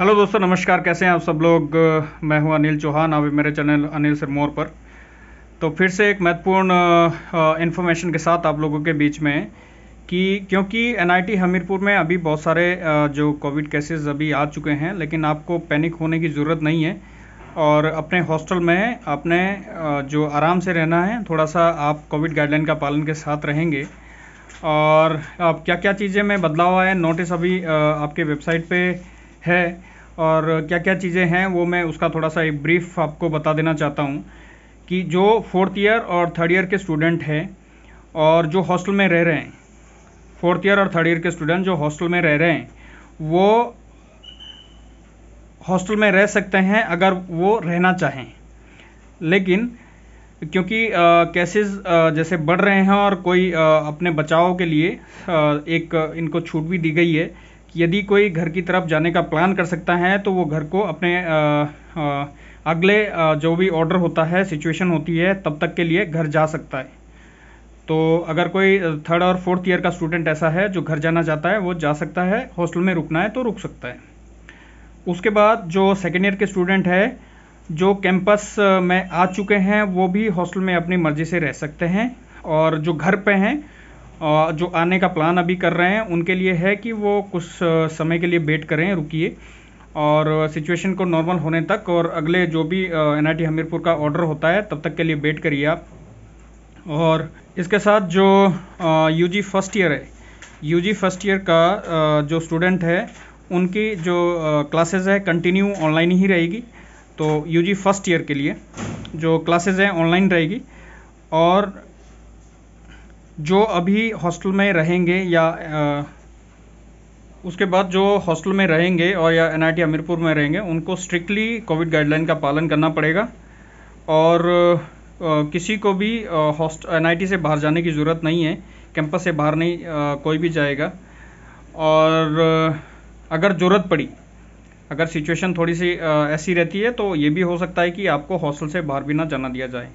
hello दोस्तों नमस्कार कैसे हैं आप सब लोग मैं हूं अनिल चौहान अभी मेरे चैनल अनिल सिरमौर पर तो फिर से एक महत्वपूर्ण इन्फॉर्मेशन के साथ आप लोगों के बीच में कि क्योंकि एनआईटी हमीरपुर में अभी बहुत सारे जो कोविड केसेस अभी आ चुके हैं लेकिन आपको पैनिक होने की ज़रूरत नहीं है और अपने हॉस्टल में अपने जो आराम से रहना है थोड़ा सा आप कोविड गाइडलाइन का पालन के साथ रहेंगे और आप क्या क्या चीज़ें में बदलाव आया नोटिस अभी आपके वेबसाइट पर है और क्या क्या चीज़ें हैं वो मैं उसका थोड़ा सा एक ब्रीफ आपको बता देना चाहता हूँ कि जो फोर्थ ईयर और थर्ड ईयर के स्टूडेंट हैं और जो हॉस्टल में रह रहे हैं फोर्थ ईयर और थर्ड ईयर के स्टूडेंट जो हॉस्टल में रह रहे हैं वो हॉस्टल में रह सकते हैं अगर वो रहना चाहें लेकिन क्योंकि केसेस जैसे बढ़ रहे हैं और कोई आ, अपने बचाव के लिए आ, एक इनको छूट भी दी गई है यदि कोई घर की तरफ जाने का प्लान कर सकता है तो वो घर को अपने आ, आ, अगले जो भी ऑर्डर होता है सिचुएशन होती है तब तक के लिए घर जा सकता है तो अगर कोई थर्ड और फोर्थ ईयर का स्टूडेंट ऐसा है जो घर जाना चाहता है वो जा सकता है हॉस्टल में रुकना है तो रुक सकता है उसके बाद जो सेकेंड ईयर के स्टूडेंट है जो कैंपस में आ चुके हैं वो भी हॉस्टल में अपनी मर्ज़ी से रह सकते हैं और जो घर पे हैं जो आने का प्लान अभी कर रहे हैं उनके लिए है कि वो कुछ समय के लिए वेट करें रुकिए और सिचुएशन को नॉर्मल होने तक और अगले जो भी एन हमीरपुर का ऑर्डर होता है तब तक के लिए वेट करिए आप और इसके साथ जो यू फर्स्ट ईयर है यू फर्स्ट ईयर का जो स्टूडेंट है उनकी जो क्लासेस है कंटिन्यू ऑनलाइन ही रहेगी तो यू फर्स्ट ईयर के लिए जो क्लासेस हैं ऑनलाइन रहेगी और जो अभी हॉस्टल में रहेंगे या आ, उसके बाद जो हॉस्टल में रहेंगे और या एन हमीरपुर में रहेंगे उनको स्ट्रिक्टली कोविड गाइडलाइन का पालन करना पड़ेगा और आ, किसी को भी हॉस्ट एन से बाहर जाने की ज़रूरत नहीं है कैंपस से बाहर नहीं आ, कोई भी जाएगा और अगर ज़रूरत पड़ी अगर सिचुएशन थोड़ी सी ऐसी रहती है तो ये भी हो सकता है कि आपको हॉस्टल से बाहर भी ना जाना दिया जाए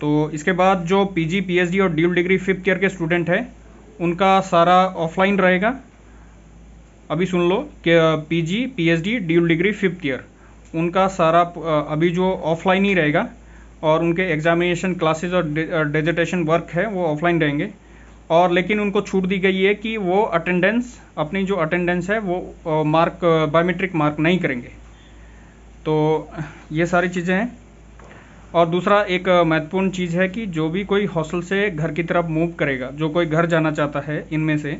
तो इसके बाद जो पीजी पीएचडी और ड्यूल डिग्री फिफ्थ ईयर के स्टूडेंट हैं उनका सारा ऑफलाइन रहेगा अभी सुन लो कि PG PhD dual degree fifth year उनका सारा अभी जो ऑफलाइन ही रहेगा और उनके एग्जामिनेशन क्लासेस और डेजिटेशन वर्क है वो ऑफलाइन रहेंगे और लेकिन उनको छूट दी गई है कि वो अटेंडेंस अपनी जो अटेंडेंस है वो मार्क बायोमेट्रिक मार्क नहीं करेंगे तो ये सारी चीज़ें हैं और दूसरा एक महत्वपूर्ण चीज़ है कि जो भी कोई हॉस्टल से घर की तरफ मूव करेगा जो कोई घर जाना चाहता है इनमें से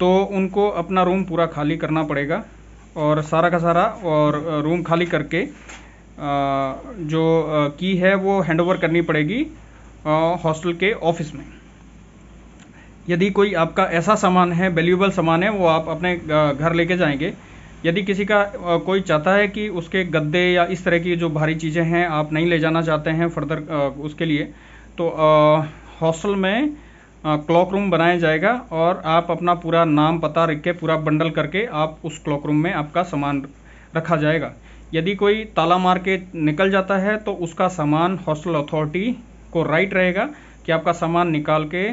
तो उनको अपना रूम पूरा खाली करना पड़ेगा और सारा का सारा और रूम खाली करके जो की है वो हैंडओवर करनी पड़ेगी हॉस्टल के ऑफिस में यदि कोई आपका ऐसा सामान है वैल्यूबल सामान है वो आप अपने घर लेके जाएंगे यदि किसी का कोई चाहता है कि उसके गद्दे या इस तरह की जो भारी चीज़ें हैं आप नहीं ले जाना चाहते हैं फर्दर उसके लिए तो हॉस्टल में क्लॉक रूम बनाया जाएगा और आप अपना पूरा नाम पता रख के पूरा बंडल करके आप उस क्लॉक रूम में आपका सामान रखा जाएगा यदि कोई ताला मार के निकल जाता है तो उसका सामान हॉस्टल अथॉरिटी को राइट रहेगा कि आपका सामान निकाल के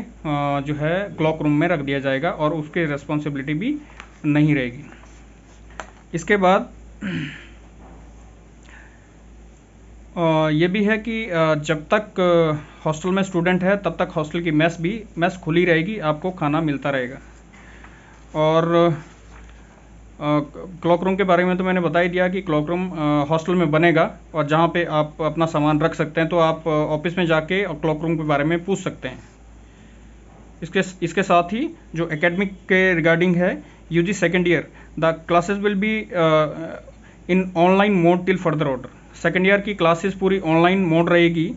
जो है क्लॉक रूम में रख दिया जाएगा और उसकी रिस्पॉन्सिबिलिटी भी नहीं रहेगी इसके बाद ये भी है कि जब तक हॉस्टल में स्टूडेंट है तब तक हॉस्टल की मेस भी मेस खुली रहेगी आपको खाना मिलता रहेगा और क्लॉक रूम के बारे में तो मैंने बता ही दिया कि क्लॉक रूम हॉस्टल में बनेगा और जहाँ पे आप अपना सामान रख सकते हैं तो आप ऑफिस में जाके और क्लॉक रूम के बारे में पूछ सकते हैं इसके इसके साथ ही जो एकेडमिक के रिगार्डिंग है UG second year the classes will be uh, in online mode till further order second year की क्लासेस पूरी ऑनलाइन मोड रहेगी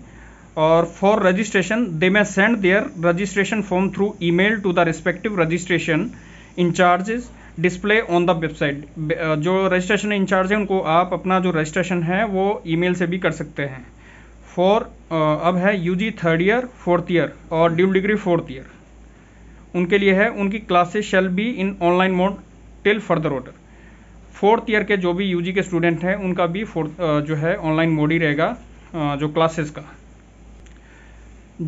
और for registration they may send their registration form through email to the respective registration incharges display on the website जो registration incharge है उनको आप अपना जो रजिस्ट्रेशन है वो ईमेल से भी कर सकते हैं फॉर uh, अब है UG third year fourth year और ड्यू डिग्री फोर्थ ईयर उनके लिए है उनकी classes shall be in online mode till further order fourth year के जो भी यूजी के स्टूडेंट हैं उनका भी फोर्थ जो है ऑनलाइन मोड ही रहेगा जो क्लासेस का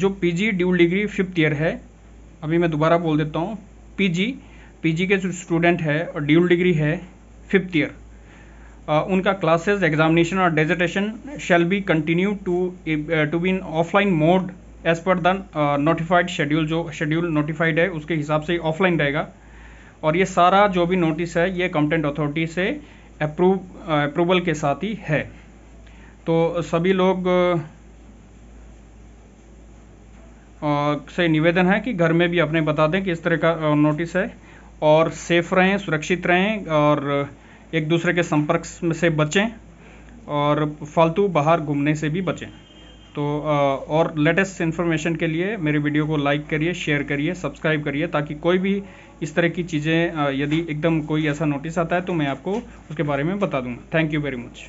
जो PG dual degree fifth year है अभी मैं दोबारा बोल देता हूँ पीजी पीजी के जो स्टूडेंट है और ड्यूल डिग्री है फिफ्थ ईयर उनका क्लासेस एग्जामिनेशन और dissertation shall be continue to to be in offline mode as per the notified schedule जो शेड्यूल नोटिफाइड है उसके हिसाब से ऑफलाइन रहेगा और ये सारा जो भी नोटिस है ये कंटेंट अथॉरिटी से अप्रूव अप्रूवल uh, के साथ ही है तो सभी लोग uh, से निवेदन है कि घर में भी अपने बता दें कि इस तरह का नोटिस uh, है और सेफ रहें सुरक्षित रहें और एक दूसरे के संपर्क से बचें और फालतू बाहर घूमने से भी बचें तो और लेटेस्ट इन्फॉर्मेशन के लिए मेरे वीडियो को लाइक करिए शेयर करिए सब्सक्राइब करिए ताकि कोई भी इस तरह की चीज़ें यदि एकदम कोई ऐसा नोटिस आता है तो मैं आपको उसके बारे में बता दूंगा थैंक यू वेरी मच